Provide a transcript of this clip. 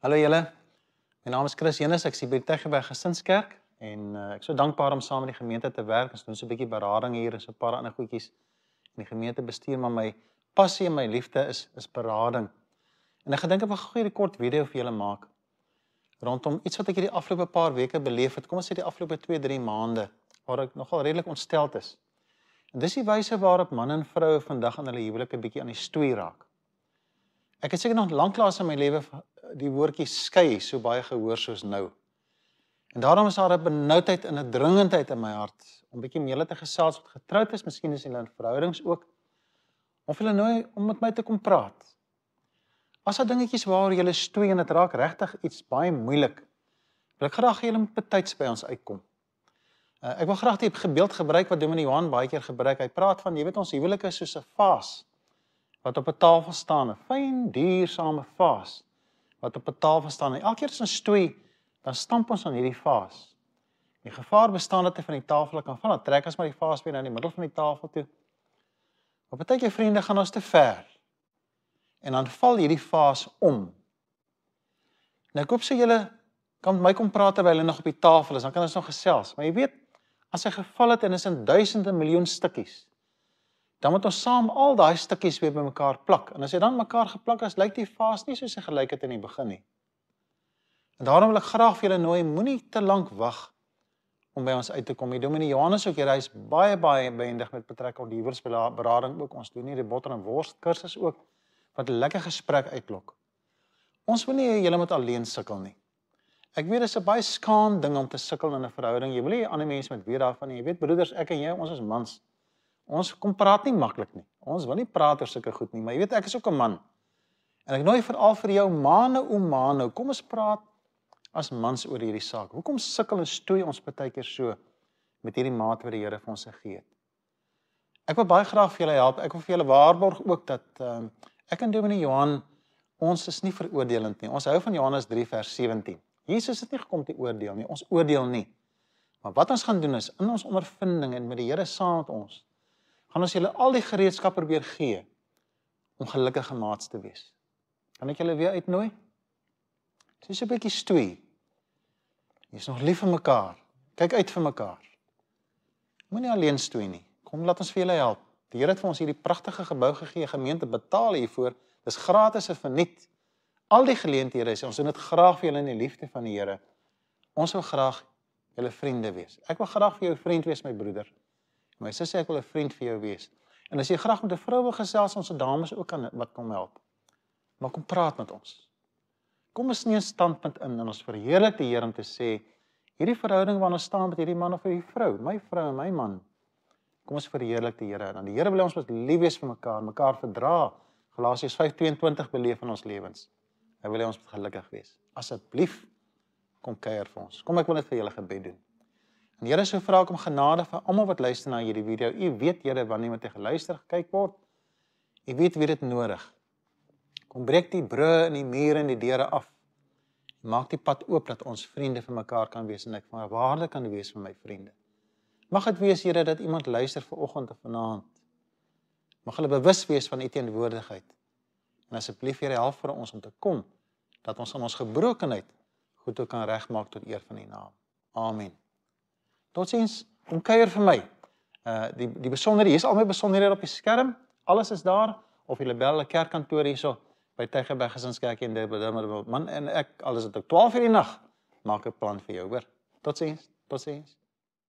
Hallo julle. My naam is Chris Henes. Ek is by Tegberg Gesinskerk en uh, ek is so dankbaar om saam met die gemeente te werk. Ons doen so 'n bietjie berading hier en so 'n paar ander goedjies in die gemeente bestuur, maar my passie en my liefde is is berading. En ek gedink ek wil gou 'n kort video vir julle maak rondom iets wat ek hierdie afgelope paar weke beleef het. Kom ons sê die afgelope 2-3 maande waar ek nogal redelik ontsteld is. En dis die wyse waarop man en vrou vandag in hulle huwelike bietjie aan die stoei raak. Ek het seker nog lanklaas in my lewe die woordjie skei so baie gehoor soos nou. En daarom is daar 'n benoudheid en 'n dringendheid in my hart om bietjie meele te gesels met getroud is, miskien is hulle in verhoudings ook. Of hulle nou om met my te kom praat. As daar dingetjies waaroor jy stoei en dit raak regtig iets baie moeilik. Wil ek graag hê julle moet betyds by ons uitkom. Uh, ek wil graag die beeld gebruik wat Dominee Johan baie keer gebruik. Hy praat van jy weet ons huwelike is soos 'n fase wat op 'n tafel staan, 'n fyn, duursame vaas wat op 'n tafel staan. Elke keer as ons stoei, dan stamp ons aan hierdie vaas. Die gevaar bestaan dat hy van die tafel kan val. Dan trek ons maar die vaas weer na die middel van die tafel toe. Maar baie keer vriende gaan ons te ver. En dan val hierdie vaas om. Nou koop sê julle kan my kom praat terwyl hy nog op die tafel is, dan kan ons nog gesels. Maar jy weet, as hy geval het en is in duisende miljoen stukkies, dan moet ons saam al daai stukkies weer bymekaar plak. En as jy dan mekaar geplak het, lyk die fase nie soos hy gelyk het in die begin nie. En daarom wil ek graag vir julle nooi, moenie te lank wag om by ons uit te kom. Die Dominee Johannes ook hier, hy is baie baie behendig met betrekking tot die huwelsberading ook. Ons doen nie die botter en wors kursus ook wat 'n lekker gesprek uitlok. Ons wil nie hê julle moet alleen sukkel nie. Ek weet dit is 'n baie skaam ding om te sukkel in 'n verhouding. Jy wil nie ander mense met weet daarvan nie. Jy weet broeders, ek en jy, ons is mans. Ons kom praat nie maklik nie. Ons wil nie praat oor sulke goed nie, maar jy weet ek is ook 'n man. En ek nooi veral vir jou manne o manne, kom ons praat as mans oor hierdie saak. Hoekom sukkel ons stoei ons baie keer so met hierdie maat wat die Here vir ons gegee het? Ek wil baie graag vir julle help. Ek wil vir julle waarborg ook dat ehm um, ek en Dominee Johan ons is nie veroordelend nie. Ons hou van Johannes 3 vers 17. Jesus het nie gekom om te oordeel nie. Ons oordeel nie. Maar wat ons gaan doen is in ons ondervinding en met die Here saam met ons gaan ons julle al die gereedskap probeer gee om gelukkige maats te wees. Kan ek julle weer uitnooi? Dis so 'n bietjie stoei. Jy's nog lief vir mekaar. Kyk uit vir mekaar. Moenie alleen stoei nie. Kom laat ons vir julle help. Die Here het vir ons hierdie pragtige gebou gegee, gemeente betaal hiervoor. Dis gratis en verniet. Al die geleenthede is ons in dit graag vir julle in die liefde van die Here. Ons wil graag julle vriende wees. Ek wil graag vir jou vriend wees, my broeder. Anyway, sy sê ek wil 'n vriend vir jou wees. En as jy graag met 'n vroue gesels, ons dames ook kan wat kom help. Maar kom praat met ons. Kom ons neem 'n standpunt in en ons verheerlik die Here om te sê hierdie verhouding waarna ons staan met hierdie man of hierdie vrou, my vrou en my man. Kom ons verheerlik die Here en dan die Here wil ons mos lief wees vir mekaar, mekaar verdra. Galasiërs 5:22 beleef in ons lewens. Hy wil hê ons moet gelukkig wees. Asseblief kom kuier vir ons. Kom ek wil net vir julle gebed doen. En Here sou vra om genade vir almal wat luister na hierdie video. U weet Here wanneer iemand te geluister gekyk word. U weet wie dit nodig. Kom breek die brûe in die mure en die deure af. Maak die pad oop dat ons vriende vir mekaar kan wees en ek van waarde kan wees vir my vriende. Mag dit wees Here dat iemand luister ver oggend of vanaand. Mag hulle bewus wees van u teenwoordigheid. En asseblief Here help vir ons om te kom dat ons aan ons gebrokenheid goed kan regmaak tot eer van u naam. Amen. Totsiens. Kom kuier vir my. Uh die die besonderhede, hier's al my besonderhede op die skerm. Alles is daar of jy bel 'n kerkkantoor hierso by Tygerberg Gesinskerk in Durban. Man en ek alles het op 12:00 in die nag. Maak 'n plan vir jou, hoor. Totsiens. Totsiens.